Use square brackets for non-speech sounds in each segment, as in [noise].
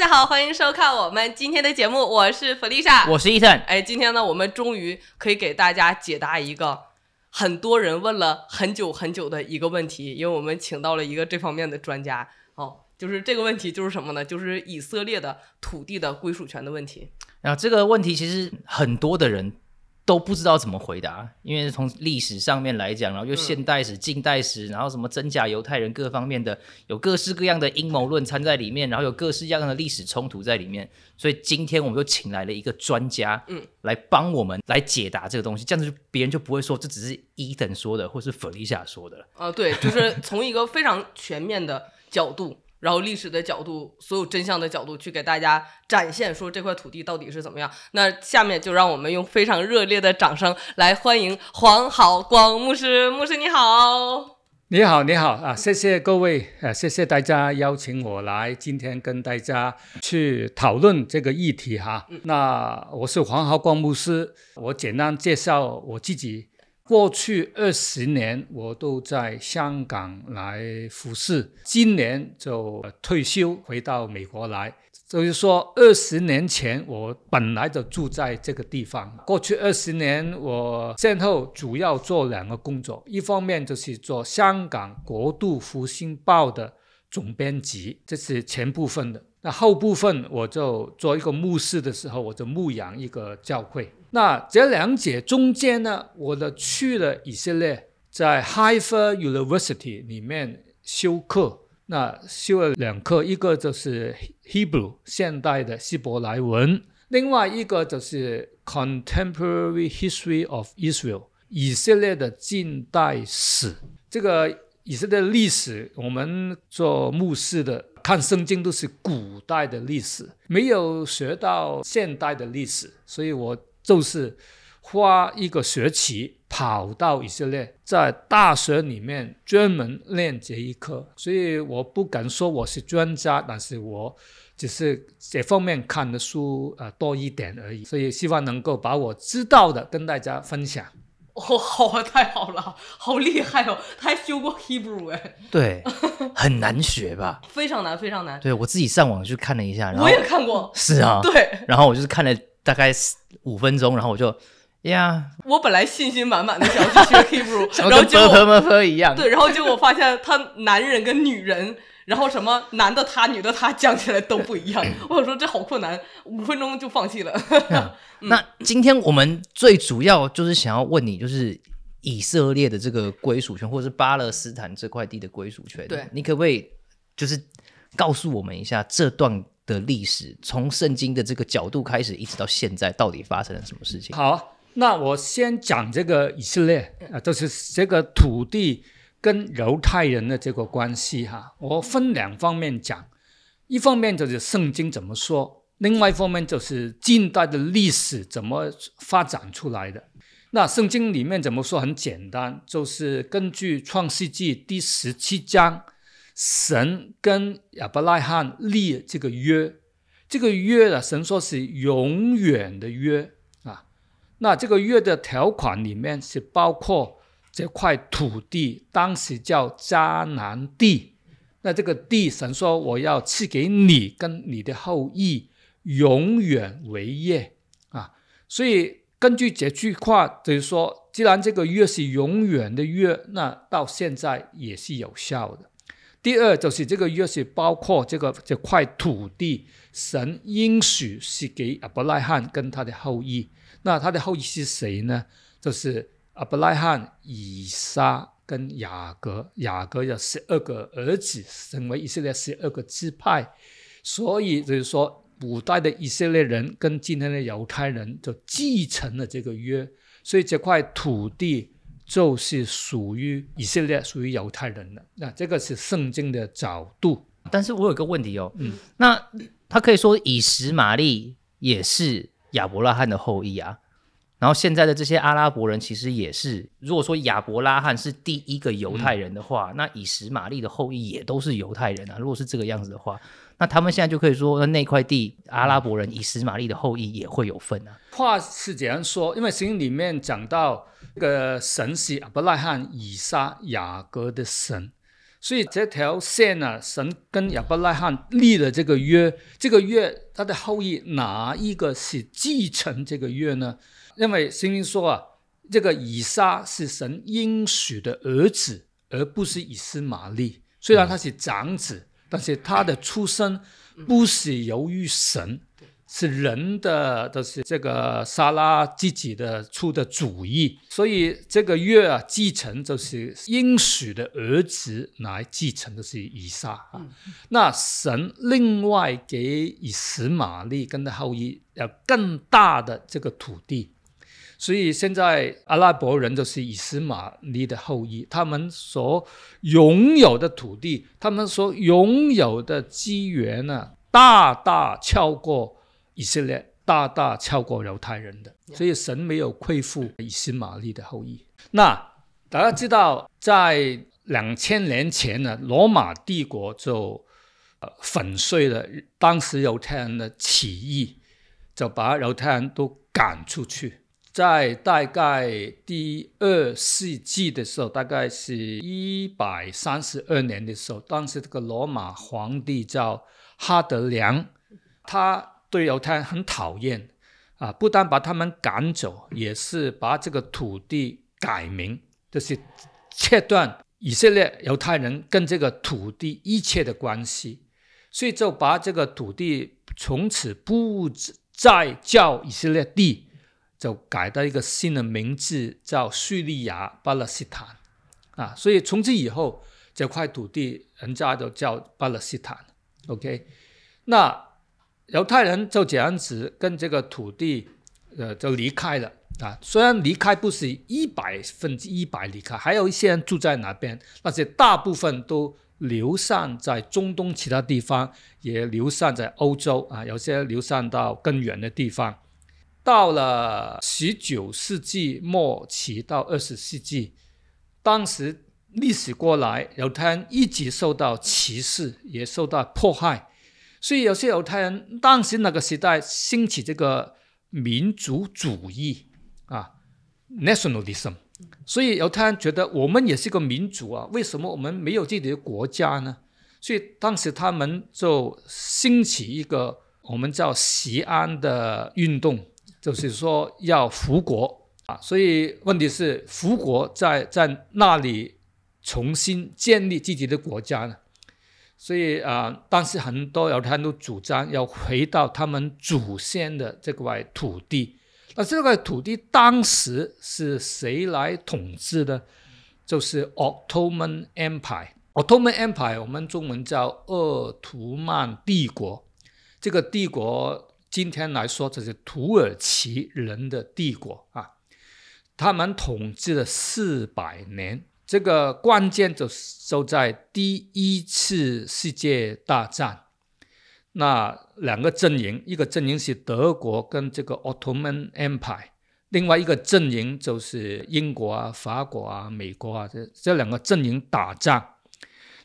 大家好，欢迎收看我们今天的节目，我是弗丽莎，我是伊森。哎，今天呢，我们终于可以给大家解答一个很多人问了很久很久的一个问题，因为我们请到了一个这方面的专家。哦，就是这个问题就是什么呢？就是以色列的土地的归属权的问题。啊，这个问题其实很多的人。都不知道怎么回答，因为从历史上面来讲，然后又现代史、近代史，然后什么真假犹太人各方面的，有各式各样的阴谋论掺在里面，然后有各式各样的历史冲突在里面，所以今天我们就请来了一个专家，嗯，来帮我们来解答这个东西，这样子别人就不会说这只是一等说的，或是弗利夏说的了。呃，对，就是从一个非常全面的角度。然后历史的角度，所有真相的角度去给大家展现，说这块土地到底是怎么样。那下面就让我们用非常热烈的掌声来欢迎黄好光牧师。牧师你好，你好，你好啊！谢谢各位，呃，谢谢大家邀请我来今天跟大家去讨论这个议题哈。那我是黄好光牧师，我简单介绍我自己。过去二十年，我都在香港来服侍，今年就退休回到美国来。就是说，二十年前我本来就住在这个地方。过去二十年，我先后主要做两个工作：一方面就是做香港《国度复兴报》的总编辑，这是前部分的；那后部分，我就做一个牧师的时候，我就牧养一个教会。那这两节中间呢，我的去了以色列，在 h y i f e r University 里面修课，那修了两课，一个就是 Hebrew 现代的希伯来文，另外一个就是 Contemporary History of Israel 以色列的近代史。这个以色列历史，我们做牧师的看圣经都是古代的历史，没有学到现代的历史，所以我。就是花一个学期跑到以色列，在大学里面专门练这一科，所以我不敢说我是专家，但是我只是这方面看的书呃多一点而已，所以希望能够把我知道的跟大家分享。哦，好啊，太好了，[laughs] 好厉害哦！他还修过 Hebrew 哎，对，很难学吧？[laughs] 非常难，非常难。对我自己上网去看了一下，然后我也看过，是啊，对，然后我就是看了。大概五分钟，然后我就呀，我本来信心满满的想要去学 Hebrew，[laughs] 然后就和和一样，对，然后结果发现他男人跟女人，然后什么男的他，女的他讲起来都不一样，我想说这好困难，五分钟就放弃了。[laughs] [laughs] 那今天我们最主要就是想要问你，就是以色列的这个归属权，或者是巴勒斯坦这块地的归属权，对你可不可以就是告诉我们一下这段？的历史从圣经的这个角度开始，一直到现在，到底发生了什么事情？好，那我先讲这个以色列啊，就是这个土地跟犹太人的这个关系哈。我分两方面讲，一方面就是圣经怎么说，另外一方面就是近代的历史怎么发展出来的。那圣经里面怎么说？很简单，就是根据《创世纪》第十七章。神跟亚伯拉罕立这个约，这个约呢，神说是永远的约啊。那这个约的条款里面是包括这块土地，当时叫迦南地。那这个地，神说我要赐给你跟你的后裔，永远为业啊。所以根据这句话，等于说，既然这个约是永远的约，那到现在也是有效的。第二就是这个约是包括这个这块土地，神应许是给阿伯拉罕跟他的后裔。那他的后裔是谁呢？就是阿伯拉罕、以撒跟雅各。雅各有十二个儿子，成为以色列十二个支派。所以就是说，古代的以色列人跟今天的犹太人就继承了这个约，所以这块土地。就是属于以色列，属于犹太人的。那这个是圣经的角度。但是我有个问题哦，那他可以说以实玛利也是亚伯拉罕的后裔啊？然后现在的这些阿拉伯人其实也是，如果说亚伯拉罕是第一个犹太人的话，那以实玛利的后裔也都是犹太人啊。如果是这个样子的话，那他们现在就可以说那那块地阿拉伯人以实玛利的后裔也会有份啊。话是怎样说，因为圣经里面讲到这个神是亚伯拉罕、以撒、雅各的神，所以这条线呢，神跟亚伯拉罕立了这个约，这个约他的后裔哪一个是继承这个约呢？因为圣经说啊，这个以撒是神应许的儿子，而不是以斯玛利。虽然他是长子，但是他的出生不是由于神，是人的，都是这个撒拉自己的出的主意。所以这个约啊，继承就是应许的儿子来继承的是以撒啊。那神另外给以斯玛利跟他后裔要更大的这个土地。所以现在阿拉伯人就是以斯玛利的后裔，他们所拥有的土地，他们所拥有的资源呢，大大超过以色列，大大超过犹太人的。所以神没有亏负以斯玛利的后裔。那大家知道，在两千年前呢，罗马帝国就粉碎了当时犹太人的起义，就把犹太人都赶出去。在大概第二世纪的时候，大概是一百三十二年的时候，当时这个罗马皇帝叫哈德良，他对犹太人很讨厌啊，不但把他们赶走，也是把这个土地改名，就是切断以色列犹太人跟这个土地一切的关系，所以就把这个土地从此不再叫以色列地。就改到一个新的名字，叫叙利亚巴勒斯坦，啊，所以从此以后这块土地人家就叫巴勒斯坦。OK，那犹太人就这样子跟这个土地，呃，就离开了啊。虽然离开不是一百分之一百离开，还有一些人住在那边，但是大部分都流散在中东其他地方，也流散在欧洲啊，有些流散到更远的地方。到了十九世纪末期到二十世纪，当时历史过来，犹太人一直受到歧视，也受到迫害，所以有些犹太人当时那个时代兴起这个民族主义啊，nationalism，所以犹太人觉得我们也是个民族啊，为什么我们没有自己的国家呢？所以当时他们就兴起一个我们叫西安的运动。就是说要复国啊，所以问题是复国在在那里重新建立自己的国家呢？所以啊，当时很多犹太人都主张要回到他们祖先的这块土地。那这块土地当时是谁来统治的？就是 Ottoman Empire，Ottoman Empire，我们中文叫鄂图曼帝国。这个帝国。今天来说，这是土耳其人的帝国啊，他们统治了四百年。这个关键就就在第一次世界大战，那两个阵营，一个阵营是德国跟这个 Ottoman Empire，另外一个阵营就是英国啊、法国啊、美国啊，这这两个阵营打仗。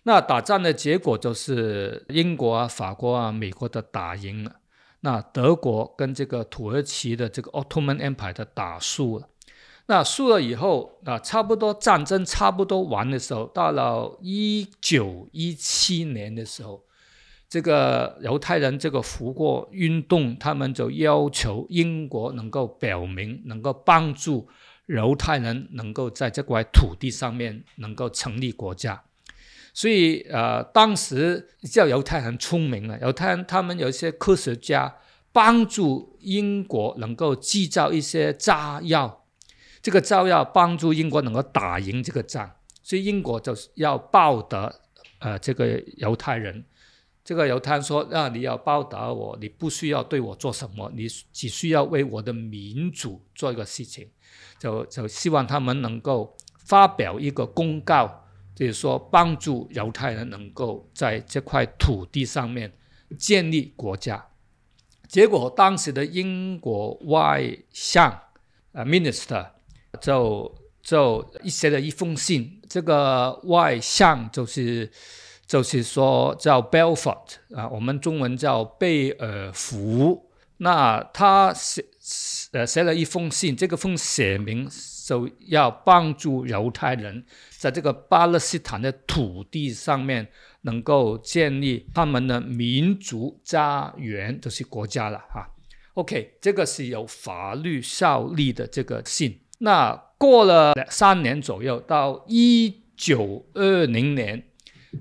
那打仗的结果就是英国啊、法国啊、美国的打赢了。那德国跟这个土耳其的这个 Ottoman Empire 的打输了，那输了以后，啊，差不多战争差不多完的时候，到了一九一七年的时候，这个犹太人这个福国运动，他们就要求英国能够表明能够帮助犹太人能够在这块土地上面能够成立国家。所以，呃，当时叫犹太很聪明啊，犹太人他们有一些科学家帮助英国能够制造一些炸药，这个炸药帮助英国能够打赢这个仗，所以英国就是要报答，呃，这个犹太人，这个犹太人说，那你要报答我，你不需要对我做什么，你只需要为我的民主做一个事情，就就希望他们能够发表一个公告。就是说，帮助犹太人能够在这块土地上面建立国家。结果，当时的英国外相，呃，minister 就就写了一封信。这个外相就是就是说叫 b e l f o r t 啊，我们中文叫贝尔福。那他写呃写了一封信，这个封写明，就要帮助犹太人。在这个巴勒斯坦的土地上面，能够建立他们的民族家园，就是国家了哈。OK，这个是有法律效力的这个信。那过了三年左右，到一九二零年，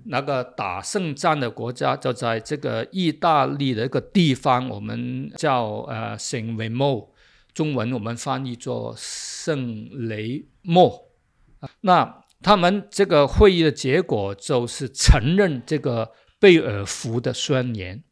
那个打胜仗的国家就在这个意大利的一个地方，我们叫呃圣维莫，中文我们翻译做圣雷莫，那。他们这个会议的结果就是承认这个贝尔福的宣言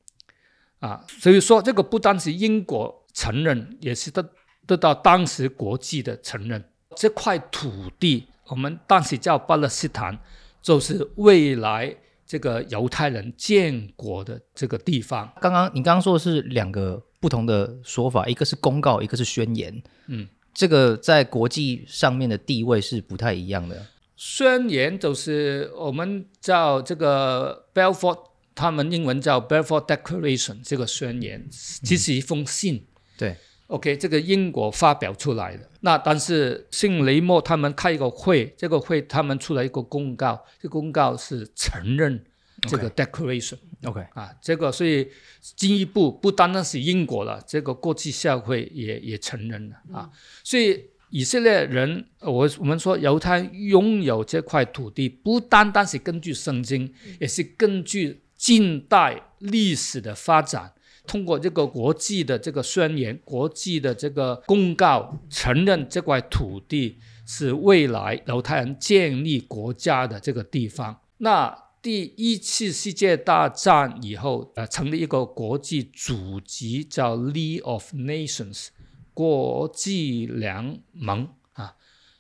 啊，所以说这个不单是英国承认，也是得得到当时国际的承认。这块土地我们当时叫巴勒斯坦，就是未来这个犹太人建国的这个地方。刚刚你刚刚说的是两个不同的说法，一个是公告，一个是宣言。嗯，这个在国际上面的地位是不太一样的。宣言就是我们叫这个 b e l f o r t 他们英文叫 b e l f o r r Declaration，这个宣言其实一封信。对，OK，这个英国发表出来的。那但是圣雷默他们开一个会，这个会他们出了一个公告，这公告是承认这个 Declaration。OK，啊，这个所以进一步不单单是英国了，这个国际社会也也承认了啊，所以。以色列人，我我们说犹太拥有这块土地，不单单是根据圣经，也是根据近代历史的发展。通过这个国际的这个宣言、国际的这个公告，承认这块土地是未来犹太人建立国家的这个地方。那第一次世界大战以后，呃，成立一个国际组织叫 League of Nations。国际联盟啊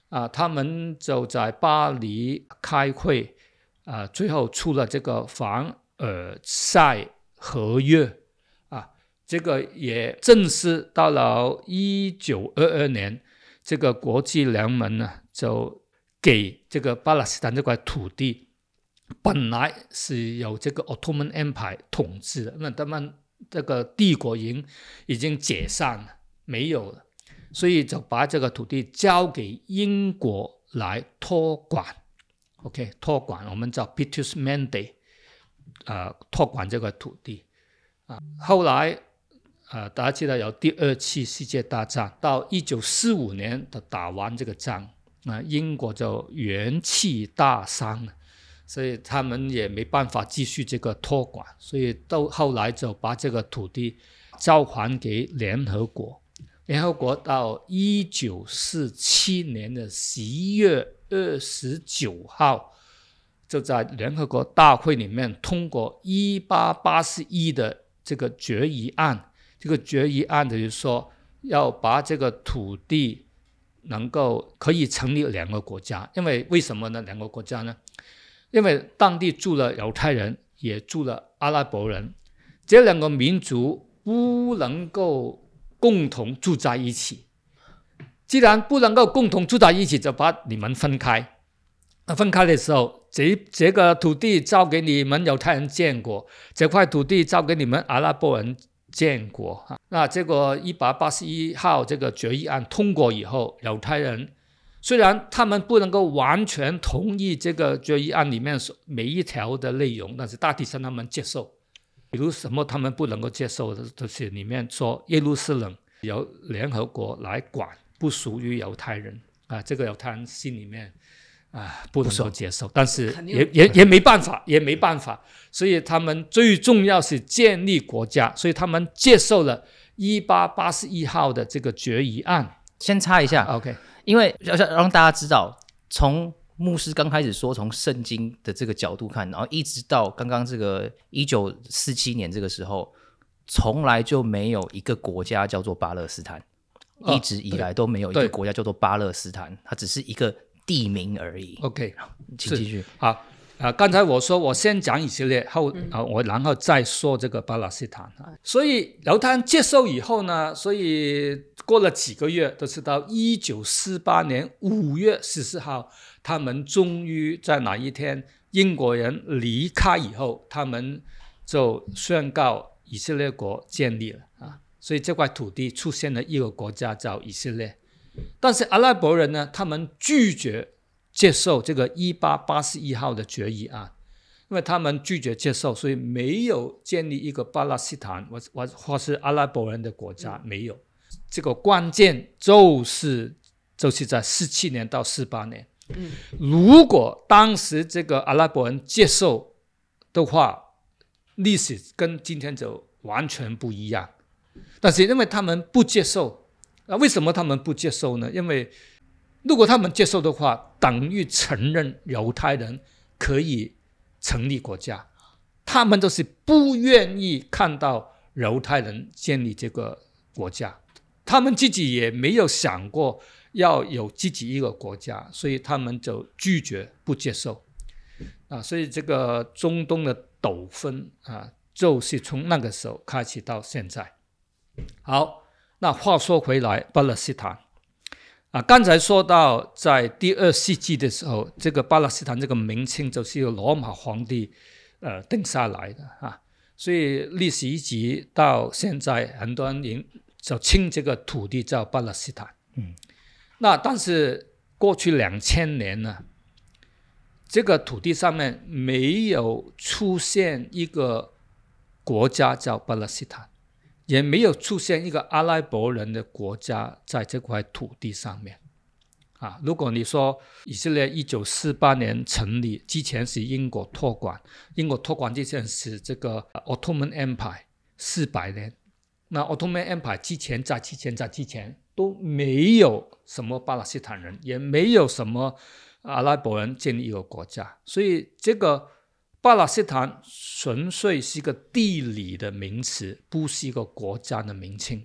啊，他们就在巴黎开会啊，最后出了这个凡尔赛和约啊，这个也正是到了一九二二年，这个国际联盟呢就给这个巴勒斯坦这块土地，本来是由这个奥斯曼 Empire 统治的，那他们这个帝国营已经解散了。没有了，所以就把这个土地交给英国来托管。OK，托管我们叫 p i t r s Mandy 啊，托管这个土地啊。后来啊，大家记得有第二次世界大战，到一九四五年，他打完这个仗啊，英国就元气大伤了，所以他们也没办法继续这个托管，所以到后来就把这个土地交还给联合国。联合国到一九四七年的十月二十九号，就在联合国大会里面通过一八八十一的这个决议案。这个决议案就是说要把这个土地能够可以成立两个国家，因为为什么呢？两个国家呢？因为当地住了犹太人，也住了阿拉伯人，这两个民族不能够。共同住在一起，既然不能够共同住在一起，就把你们分开。那分开的时候，这这个土地交给你们犹太人建国，这块土地交给你们阿拉伯人建国。那这个一百八十一号这个决议案通过以后，犹太人虽然他们不能够完全同意这个决议案里面每一条的内容，但是大体上他们接受。比如什么他们不能够接受的东西，里面说耶路撒冷由联合国来管，不属于犹太人啊，这个犹太人心里面啊不能够接受，但是也也也没办法，也没办法。所以他们最重要是建立国家，所以他们接受了《一八八十一号》的这个决议案。先插一下，OK，因为要让大家知道从。牧师刚开始说，从圣经的这个角度看，然后一直到刚刚这个一九四七年这个时候，从来就没有一个国家叫做巴勒斯坦，一直以来都没有一个国家叫做巴勒斯坦，它只是一个地名而已。OK，请继续。好。啊，刚才我说我先讲以色列，后啊我然后再说这个巴勒斯坦啊。所以犹太人接受以后呢，所以过了几个月，都是到一九四八年五月十四号，他们终于在哪一天，英国人离开以后，他们就宣告以色列国建立了啊。所以这块土地出现了一个国家叫以色列，但是阿拉伯人呢，他们拒绝。接受这个一八八十一号的决议啊，因为他们拒绝接受，所以没有建立一个巴勒斯坦，我我或是阿拉伯人的国家没有。这个关键就是就是在四七年到四八年，如果当时这个阿拉伯人接受的话，历史跟今天就完全不一样。但是因为他们不接受，啊，为什么他们不接受呢？因为。如果他们接受的话，等于承认犹太人可以成立国家。他们都是不愿意看到犹太人建立这个国家，他们自己也没有想过要有自己一个国家，所以他们就拒绝不接受。啊，所以这个中东的斗纷啊，就是从那个时候开始到现在。好，那话说回来，巴勒斯坦。啊，刚才说到在第二世纪的时候，这个巴勒斯坦这个名称就是由罗马皇帝呃定下来的啊，所以历史一直到现在，很多人就称这个土地叫巴勒斯坦。嗯，那但是过去两千年呢，这个土地上面没有出现一个国家叫巴勒斯坦。也没有出现一个阿拉伯人的国家在这块土地上面啊！如果你说以色列一九四八年成立之前是英国托管，英国托管之前是这个 Ottoman Empire 四百年，那 Ottoman Empire 之前在之前在之前都没有什么巴勒斯坦人，也没有什么阿拉伯人建立一个国家，所以这个。巴勒斯坦纯粹是一个地理的名词，不是一个国家的名称，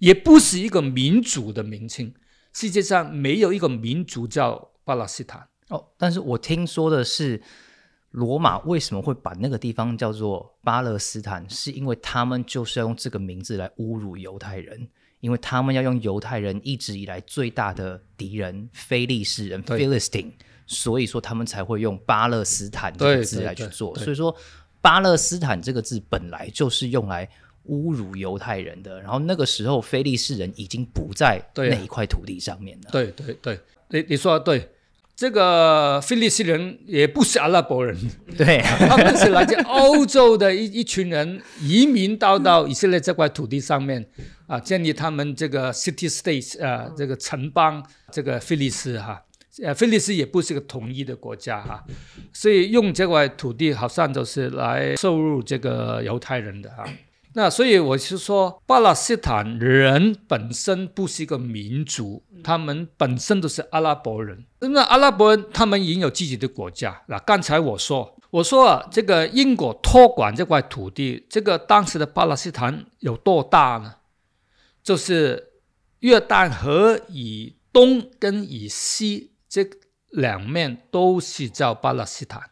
也不是一个民族的名称。世界上没有一个民族叫巴勒斯坦。哦，但是我听说的是，罗马为什么会把那个地方叫做巴勒斯坦，是因为他们就是要用这个名字来侮辱犹太人，因为他们要用犹太人一直以来最大的敌人——菲利士人 （Philistine）。所以说他们才会用巴勒斯坦这个字来去做。所以说，巴勒斯坦这个字本来就是用来侮辱犹太人的。然后那个时候，菲利斯人已经不在那一块土地上面了。对对对，你你说对，这个菲利斯人也不是阿拉伯人，[laughs] 对，他们是来自欧洲的一一群人移民到到以色列这块土地上面啊，建立他们这个 city states 啊，这个城邦，这个菲利斯哈。呃，菲利斯也不是个统一的国家哈，所以用这块土地好像就是来收入这个犹太人的哈。那所以我是说，巴勒斯坦人本身不是一个民族，他们本身都是阿拉伯人。那阿拉伯人他们也有自己的国家。那刚才我说，我说啊，这个英国托管这块土地，这个当时的巴勒斯坦有多大呢？就是约旦河以东跟以西。这两面都是叫巴勒斯坦，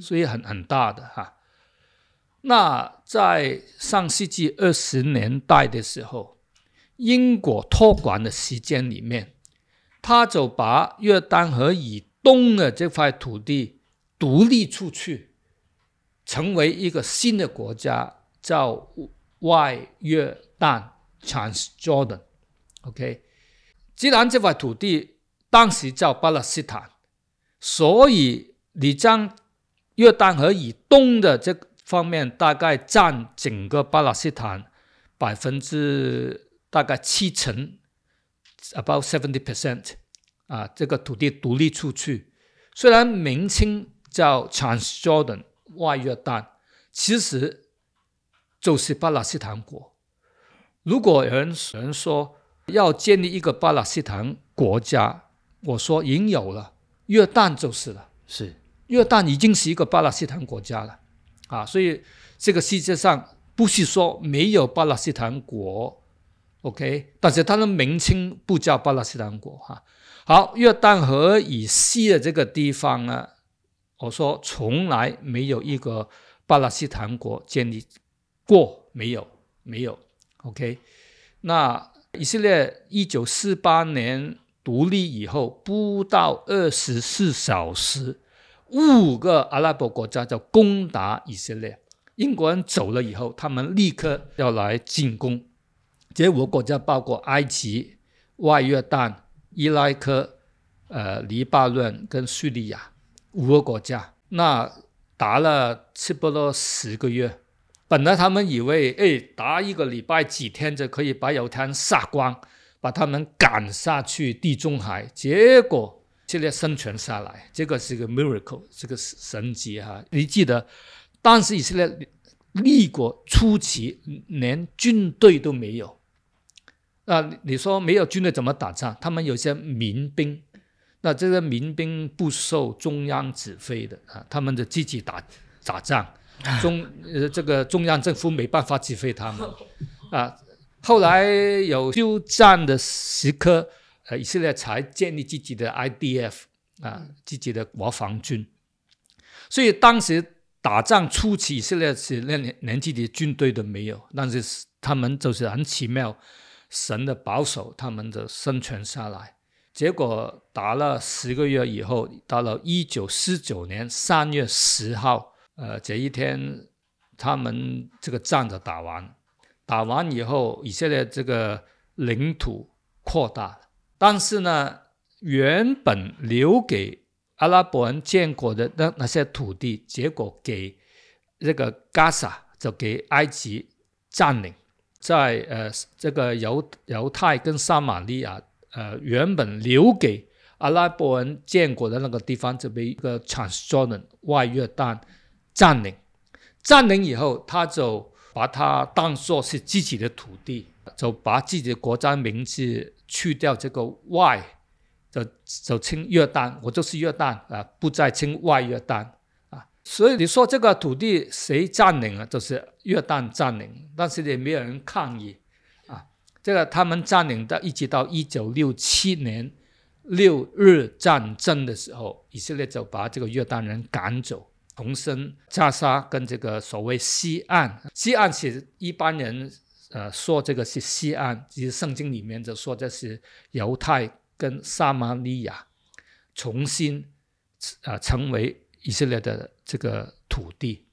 所以很很大的哈。那在上世纪二十年代的时候，英国托管的时间里面，他就把约旦河以东的这块土地独立出去，成为一个新的国家，叫外约旦 （Trans Jordan）。OK，既然这块土地，当时叫巴勒斯坦，所以你将约旦河以东的这方面大概占整个巴勒斯坦百分之大概七成，about seventy percent，啊，这个土地独立出去。虽然名称叫 TransJordan 外约旦，其实就是巴勒斯坦国。如果有人说要建立一个巴勒斯坦国家，我说，已经有了，约旦就是了。是，约旦已经是一个巴勒斯坦国家了，啊，所以这个世界上不是说没有巴勒斯坦国，OK？但是它的名称不叫巴勒斯坦国哈。好，约旦河以西的这个地方呢，我说从来没有一个巴勒斯坦国建立过，没有，没有，OK？那以色列一九四八年。独立以后不到二十四小时，五个阿拉伯国家就攻打以色列。英国人走了以后，他们立刻要来进攻。这五个国家包括埃及、外约旦、伊拉克、呃黎巴嫩跟叙利亚五个国家。那打了差不多十个月，本来他们以为，哎，打一个礼拜几天就可以把油田杀光。把他们赶下去地中海，结果现在生存下来，这个是一个 miracle，这个神迹哈。你记得，当时以色列立国初期连军队都没有啊，你说没有军队怎么打仗？他们有些民兵，那这些民兵不受中央指挥的啊，他们就自己打打仗，中呃这个中央政府没办法指挥他们啊。后来有休战的时刻，呃，以色列才建立自己的 IDF 啊，自己的国防军。所以当时打仗初期，以色列是连年纪的军队都没有。但是他们就是很奇妙，神的保守，他们的生存下来。结果打了十个月以后，到了一九四九年三月十号，呃，这一天他们这个仗就打完。打完以后，以色列这个领土扩大了，但是呢，原本留给阿拉伯人建国的那那些土地，结果给这个加沙就给埃及占领，在呃这个犹犹太跟撒玛利亚，呃原本留给阿拉伯人建国的那个地方就被一个 transjordan 外约旦占领，占领以后，他就。把它当作是自己的土地，就把自己的国家名字去掉这个“外”，就就称越旦，我就是越旦啊，不再称外越旦啊。所以你说这个土地谁占领啊？就是越旦占领，但是也没有人抗议啊。这个他们占领到一直到一九六七年六日战争的时候，以色列就把这个越南人赶走。重生加沙跟这个所谓西岸，西岸是一般人呃说这个是西岸，其实圣经里面就说这是犹太跟撒玛利亚重新啊成为以色列的这个土地。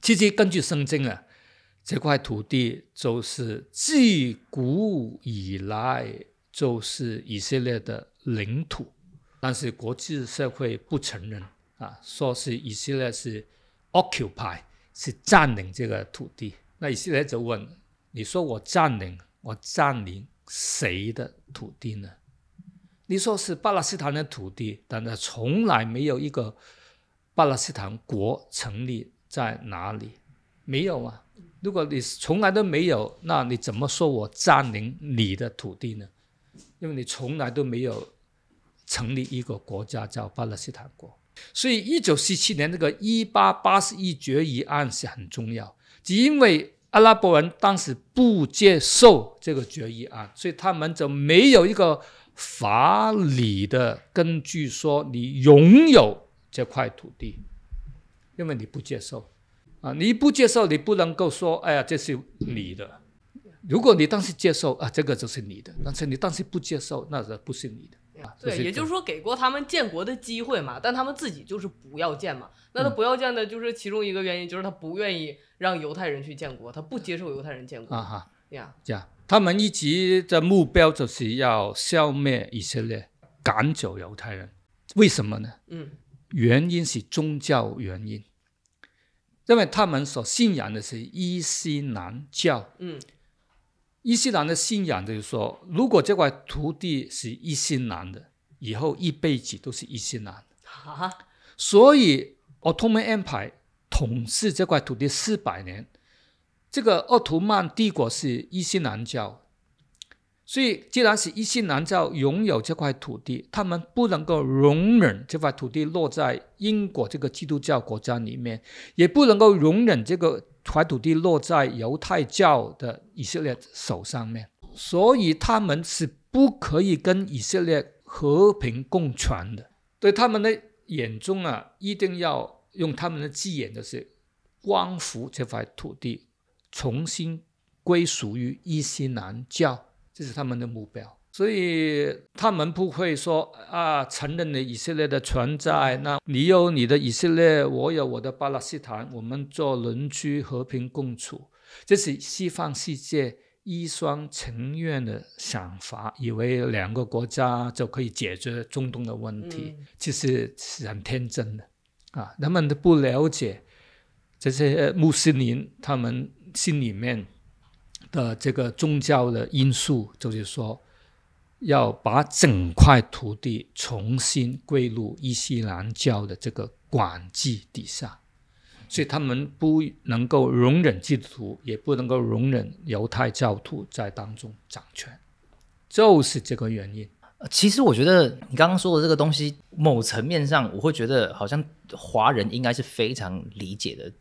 其实根据圣经啊，这块土地就是自古以来就是以色列的领土，但是国际社会不承认。啊，说是以色列是 occupy，是占领这个土地。那以色列就问：你说我占领，我占领谁的土地呢？你说是巴勒斯坦的土地，但是从来没有一个巴勒斯坦国成立在哪里？没有啊！如果你从来都没有，那你怎么说我占领你的土地呢？因为你从来都没有成立一个国家叫巴勒斯坦国。所以，一九四七年这个一八八十一决议案是很重要，只因为阿拉伯人当时不接受这个决议案，所以他们就没有一个法理的根据说你拥有这块土地，因为你不接受，啊，你不接受，你不能够说，哎呀，这是你的。如果你当时接受啊，这个就是你的；但是你当时不接受，那则不是你的。对，也就是说给过他们建国的机会嘛，但他们自己就是不要建嘛。那他不要建的就是其中一个原因，就是他不愿意让犹太人去建国，他不接受犹太人建国。啊哈，这样，这样，他们一直的目标就是要消灭以色列，赶走犹太人。为什么呢？嗯，原因是宗教原因，因为他们所信仰的是伊斯兰教。嗯。伊斯兰的信仰就是说，如果这块土地是伊斯兰的，以后一辈子都是伊斯兰的。啊，所以奥托曼安排统治这块土地四百年。这个奥图曼帝国是伊斯兰教，所以既然是伊斯兰教拥有这块土地，他们不能够容忍这块土地落在英国这个基督教国家里面，也不能够容忍这个。块土地落在犹太教的以色列手上面，所以他们是不可以跟以色列和平共存的。对他们的眼中啊，一定要用他们的字眼就是，光复这块土地，重新归属于伊斯兰教，这是他们的目标。所以他们不会说啊，承认你以色列的存在，那你有你的以色列，我有我的巴勒斯坦，我们做邻居和平共处，这是西方世界一厢情愿的想法，以为两个国家就可以解决中东的问题，其实是很天真的，啊，他们都不了解这些穆斯林他们心里面的这个宗教的因素，就是说。要把整块土地重新归入伊斯兰教的这个管制底下，所以他们不能够容忍基督徒，也不能够容忍犹太教徒在当中掌权，就是这个原因。其实我觉得你刚刚说的这个东西，某层面上我会觉得好像华人应该是非常理解的。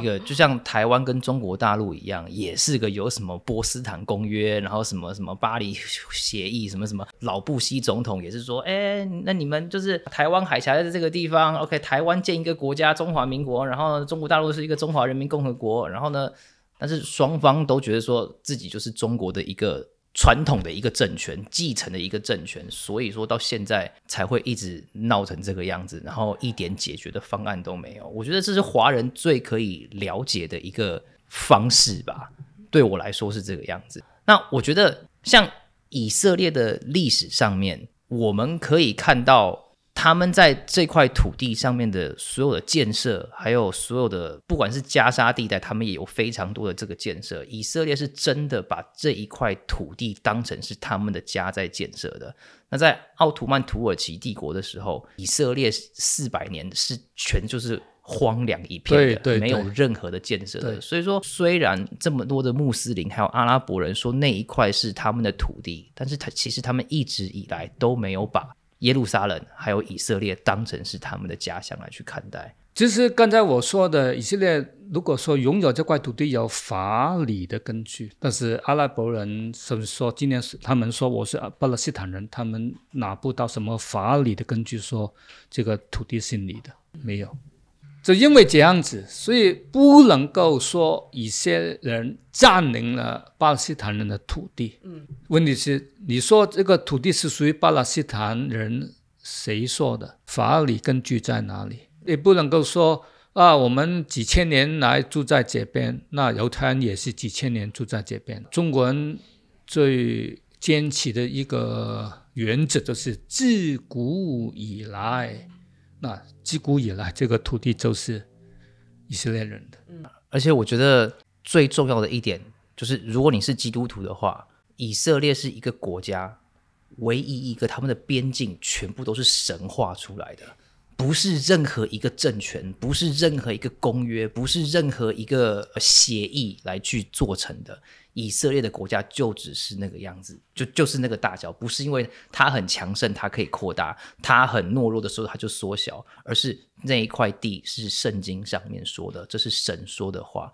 一个就像台湾跟中国大陆一样，也是个有什么波斯坦公约，然后什么什么巴黎协议，什么什么老布希总统也是说，哎，那你们就是台湾海峡在这个地方，OK，台湾建一个国家中华民国，然后中国大陆是一个中华人民共和国，然后呢，但是双方都觉得说自己就是中国的一个。传统的一个政权，继承的一个政权，所以说到现在才会一直闹成这个样子，然后一点解决的方案都没有。我觉得这是华人最可以了解的一个方式吧，对我来说是这个样子。那我觉得像以色列的历史上面，我们可以看到。他们在这块土地上面的所有的建设，还有所有的不管是加沙地带，他们也有非常多的这个建设。以色列是真的把这一块土地当成是他们的家在建设的。那在奥图曼土耳其帝国的时候，以色列四百年是全就是荒凉一片的，没有任何的建设的。所以说，虽然这么多的穆斯林还有阿拉伯人说那一块是他们的土地，但是他其实他们一直以来都没有把。耶路撒冷还有以色列当成是他们的家乡来去看待，其实刚才我说的以色列，如果说拥有这块土地有法理的根据，但是阿拉伯人不是说？今天是他们说我是巴勒斯坦人，他们拿不到什么法理的根据，说这个土地是你的，没有。就因为这样子，所以不能够说一些人占领了巴勒斯坦人的土地。嗯，问题是你说这个土地是属于巴勒斯坦人，谁说的？法理根据在哪里？也不能够说啊，我们几千年来住在这边，那犹太人也是几千年住在这边。中国人最坚持的一个原则就是自古以来。那自古以来，这个土地就是以色列人的。而且我觉得最重要的一点就是，如果你是基督徒的话，以色列是一个国家，唯一一个他们的边境全部都是神话出来的，不是任何一个政权，不是任何一个公约，不是任何一个协议来去做成的。以色列的国家就只是那个样子，就就是那个大小，不是因为它很强盛，它可以扩大；它很懦弱的时候，它就缩小。而是那一块地是圣经上面说的，这是神说的话。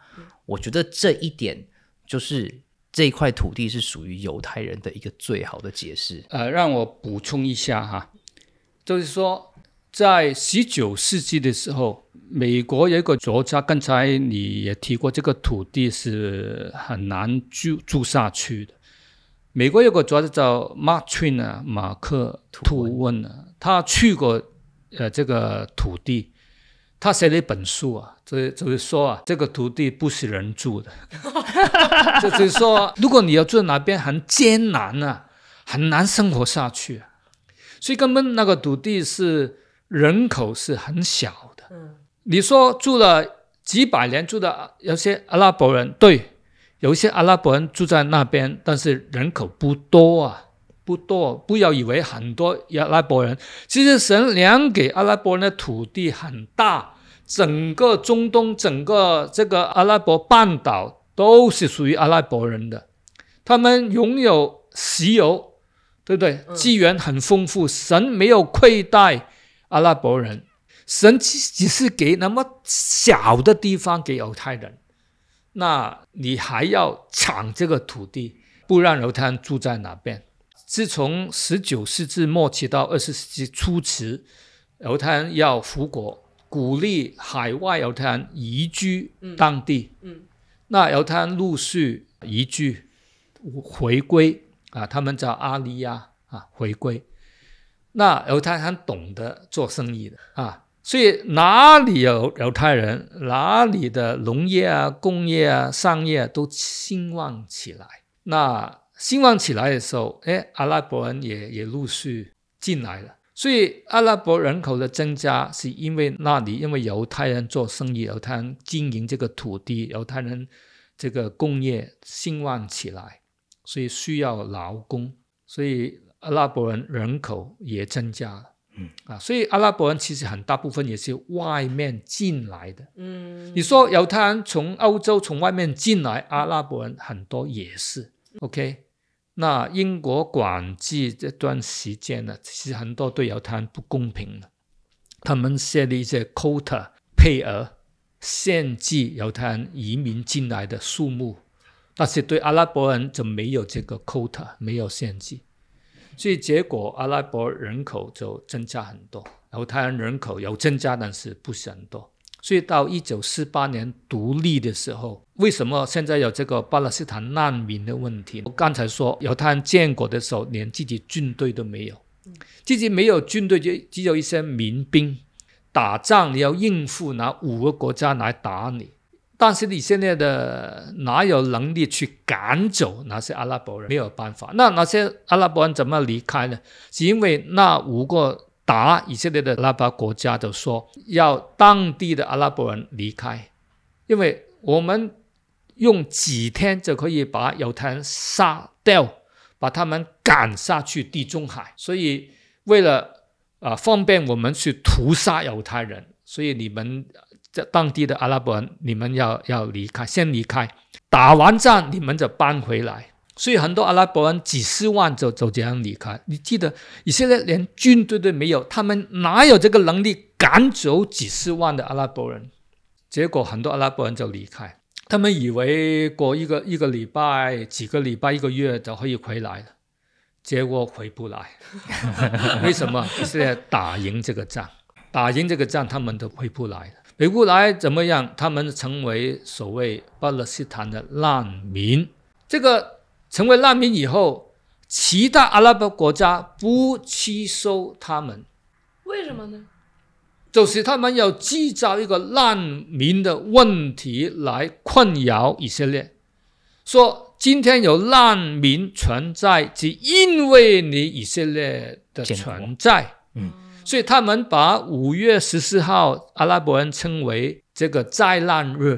我觉得这一点就是这块土地是属于犹太人的一个最好的解释。呃，让我补充一下哈，就是说在十九世纪的时候。美国有一个作家，刚才你也提过，这个土地是很难住住下去的。美国有个作家叫 Martin 啊，马克吐温啊，他去过呃这个土地，他写了一本书啊，这就是说啊，这个土地不是人住的，[laughs] 就是说，如果你要住哪边很艰难啊，很难生活下去，所以根本那个土地是人口是很小的。你说住了几百年住的有些阿拉伯人对，有一些阿拉伯人住在那边，但是人口不多啊，不多。不要以为很多阿拉伯人，其实神量给阿拉伯人的土地很大，整个中东、整个这个阿拉伯半岛都是属于阿拉伯人的，他们拥有石油，对不对？资源很丰富，神没有亏待阿拉伯人。神只只是给那么小的地方给犹太人，那你还要抢这个土地，不让犹太人住在哪边？自从十九世纪末期到二十世纪初期，犹太人要复国，鼓励海外犹太人移居当地。嗯，那犹太人陆续移居回归啊，他们叫阿利亚啊回归。那犹太人懂得做生意的啊。所以哪里有犹太人，哪里的农业啊、工业啊、商业都兴旺起来。那兴旺起来的时候，哎，阿拉伯人也也陆续进来了。所以阿拉伯人口的增加，是因为那里因为犹太人做生意，犹太人经营这个土地，犹太人这个工业兴旺起来，所以需要劳工，所以阿拉伯人人口也增加了。啊，所以阿拉伯人其实很大部分也是外面进来的。嗯，你说犹太人从欧洲从外面进来，阿拉伯人很多也是。OK，那英国管制这段时间呢，其实很多对犹太人不公平的，他们设立一些 quota 配额，限制犹太人移民进来的数目，但是对阿拉伯人就没有这个 quota，没有限制。所以结果，阿拉伯人口就增加很多。犹太人人口有增加，但是不是很多。所以到一九四八年独立的时候，为什么现在有这个巴勒斯坦难民的问题？我刚才说，犹太人建国的时候连自己军队都没有，自己没有军队，就只有一些民兵。打仗你要应付拿五个国家来打你。但是以色列的哪有能力去赶走那些阿拉伯人？没有办法。那那些阿拉伯人怎么离开呢？是因为那五个打以色列的阿拉伯国家都说要当地的阿拉伯人离开，因为我们用几天就可以把犹太人杀掉，把他们赶下去地中海。所以为了啊方便我们去屠杀犹太人，所以你们。在当地的阿拉伯人，你们要要离开，先离开，打完仗你们就搬回来。所以很多阿拉伯人几十万就就这样离开。你记得，你现在连军队都没有，他们哪有这个能力赶走几十万的阿拉伯人？结果很多阿拉伯人就离开，他们以为过一个一个礼拜、几个礼拜、一个月就可以回来了，结果回不来。为什么？以色列打赢这个仗，打赢这个仗，他们都回不来了。回呼来怎么样？他们成为所谓巴勒斯坦的难民。这个成为难民以后，其他阿拉伯国家不吸收他们，为什么呢？就是他们要制造一个难民的问题来困扰以色列。说今天有难民存在，只因为你以色列的存在。嗯。所以他们把五月十四号阿拉伯人称为这个灾难日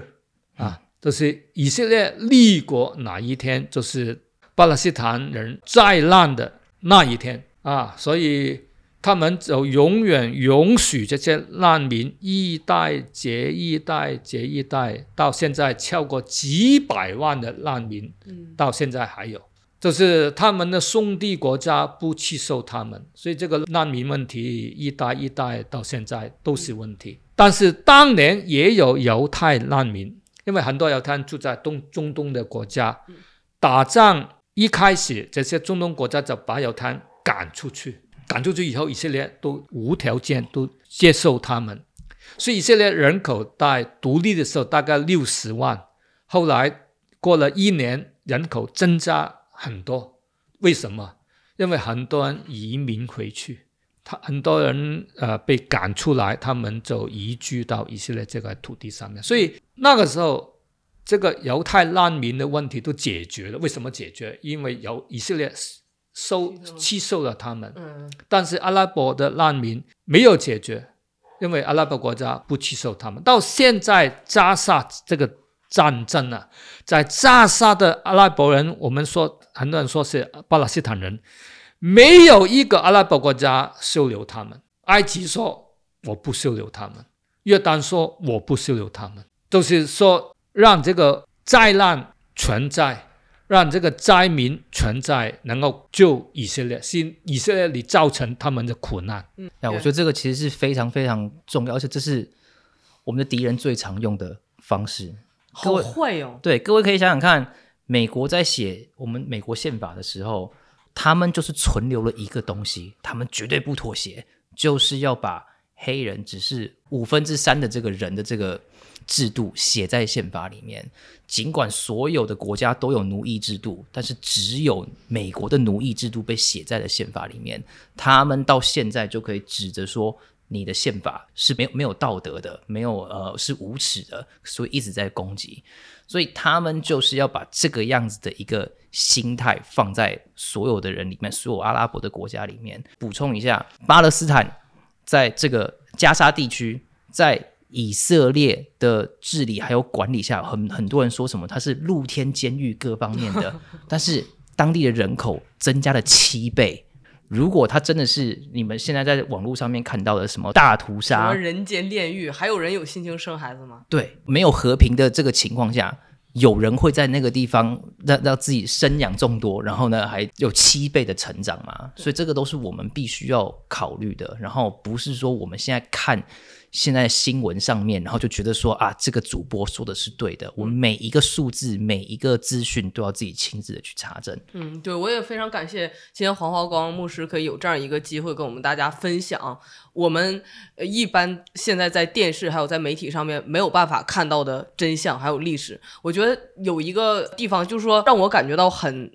啊，就是以色列立国哪一天，就是巴勒斯坦人灾难的那一天啊。所以他们就永远容许这些难民一代接一代接一代，到现在超过几百万的难民，到现在还有。就是他们的兄弟国家不去受他们，所以这个难民问题一代一代到现在都是问题。但是当年也有犹太难民，因为很多犹太人住在东中东的国家，打仗一开始这些中东国家就把犹太人赶出去，赶出去以后，以色列都无条件都接受他们，所以以色列人口在独立的时候大概六十万，后来过了一年，人口增加。很多为什么？因为很多人移民回去，他很多人呃被赶出来，他们就移居到以色列这块土地上面。所以那个时候，这个犹太难民的问题都解决了。为什么解决？因为犹以色列收吸收了他们。但是阿拉伯的难民没有解决，因为阿拉伯国家不吸收他们。到现在加沙这个战争呢，在加沙的阿拉伯人，我们说。很多人说是巴勒斯坦人，没有一个阿拉伯国家收留他们。埃及说我不收留他们，约旦说我不收留他们，都是说让这个灾难存在，让这个灾民存在，能够救以色列。是以色列你造成他们的苦难，那我觉得这个其实是非常非常重要，而且这是我们的敌人最常用的方式。各位，对各位可以想想看。美国在写我们美国宪法的时候，他们就是存留了一个东西，他们绝对不妥协，就是要把黑人只是五分之三的这个人的这个制度写在宪法里面。尽管所有的国家都有奴役制度，但是只有美国的奴役制度被写在了宪法里面。他们到现在就可以指责说，你的宪法是没有没有道德的，没有呃是无耻的，所以一直在攻击。所以他们就是要把这个样子的一个心态放在所有的人里面，所有阿拉伯的国家里面。补充一下，巴勒斯坦在这个加沙地区，在以色列的治理还有管理下，很很多人说什么它是露天监狱，各方面的。但是当地的人口增加了七倍。如果他真的是你们现在在网络上面看到的什么大屠杀、人间炼狱，还有人有心情生孩子吗？对，没有和平的这个情况下，有人会在那个地方让让自己生养众多，然后呢，还有七倍的成长吗？所以这个都是我们必须要考虑的。然后不是说我们现在看。现在新闻上面，然后就觉得说啊，这个主播说的是对的，我们每一个数字、每一个资讯都要自己亲自的去查证。嗯，对，我也非常感谢今天黄华光牧师可以有这样一个机会跟我们大家分享我们一般现在在电视还有在媒体上面没有办法看到的真相还有历史。我觉得有一个地方就是说让我感觉到很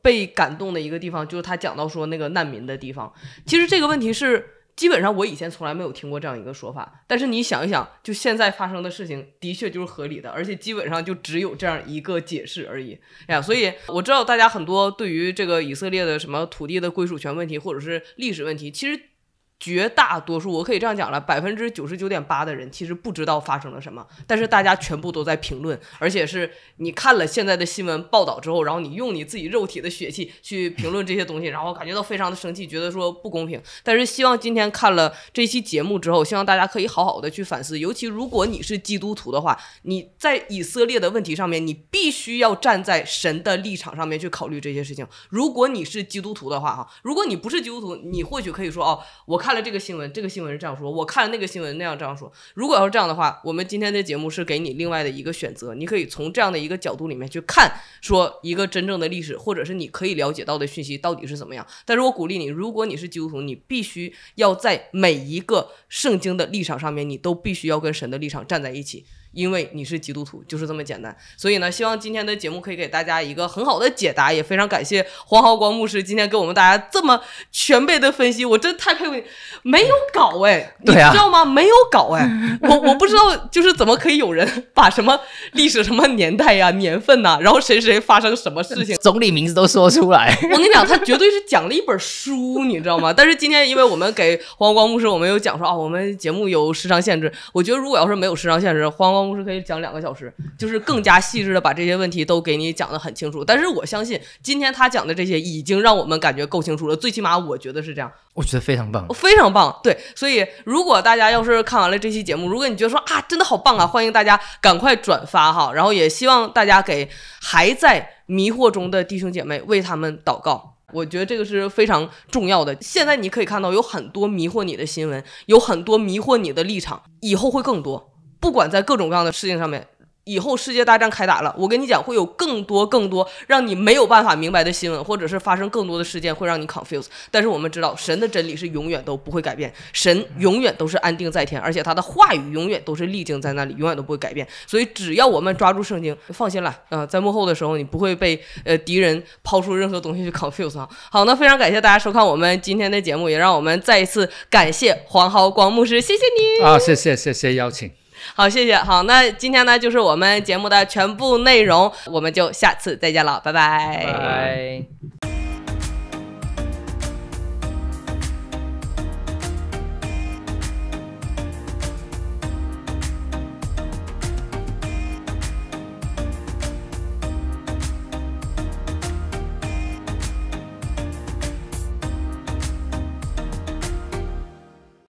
被感动的一个地方，就是他讲到说那个难民的地方。其实这个问题是。基本上我以前从来没有听过这样一个说法，但是你想一想，就现在发生的事情，的确就是合理的，而且基本上就只有这样一个解释而已呀。所以我知道大家很多对于这个以色列的什么土地的归属权问题，或者是历史问题，其实。绝大多数我可以这样讲了，百分之九十九点八的人其实不知道发生了什么，但是大家全部都在评论，而且是你看了现在的新闻报道之后，然后你用你自己肉体的血气去评论这些东西，然后感觉到非常的生气，觉得说不公平。但是希望今天看了这期节目之后，希望大家可以好好的去反思，尤其如果你是基督徒的话，你在以色列的问题上面，你必须要站在神的立场上面去考虑这些事情。如果你是基督徒的话，哈，如果你不是基督徒，你或许可以说哦，我看。看了这个新闻，这个新闻是这样说，我看那个新闻那样这样说。如果要是这样的话，我们今天的节目是给你另外的一个选择，你可以从这样的一个角度里面去看，说一个真正的历史，或者是你可以了解到的讯息到底是怎么样。但是我鼓励你，如果你是基督徒，你必须要在每一个圣经的立场上面，你都必须要跟神的立场站在一起。因为你是基督徒，就是这么简单。所以呢，希望今天的节目可以给大家一个很好的解答。也非常感谢黄豪光牧师今天给我们大家这么全备的分析，我真太佩服你。没有搞哎，你知道吗？没有搞哎，我我不知道就是怎么可以有人把什么历史什么年代呀、年份呐，然后谁谁发生什么事情，总理名字都说出来。[laughs] 我跟你讲，他绝对是讲了一本书，你知道吗？但是今天因为我们给黄浩光牧师，我们有讲说啊，我们节目有时长限制。我觉得如果要是没有时长限制，黄。办公室可以讲两个小时，就是更加细致的把这些问题都给你讲得很清楚。但是我相信今天他讲的这些已经让我们感觉够清楚了，最起码我觉得是这样。我觉得非常棒，非常棒。对，所以如果大家要是看完了这期节目，如果你觉得说啊，真的好棒啊，欢迎大家赶快转发哈。然后也希望大家给还在迷惑中的弟兄姐妹为他们祷告，我觉得这个是非常重要的。现在你可以看到有很多迷惑你的新闻，有很多迷惑你的立场，以后会更多。不管在各种各样的事情上面，以后世界大战开打了，我跟你讲，会有更多更多让你没有办法明白的新闻，或者是发生更多的事件，会让你 confuse。但是我们知道，神的真理是永远都不会改变，神永远都是安定在天，而且他的话语永远都是立定在那里，永远都不会改变。所以只要我们抓住圣经，放心了。呃，在幕后的时候，你不会被呃敌人抛出任何东西去 confuse。好，那非常感谢大家收看我们今天的节目，也让我们再一次感谢黄豪光牧师，谢谢你啊，谢谢谢谢邀请。[laughs] 好，谢谢。好，那今天呢，就是我们节目的全部内容，我们就下次再见了，拜拜。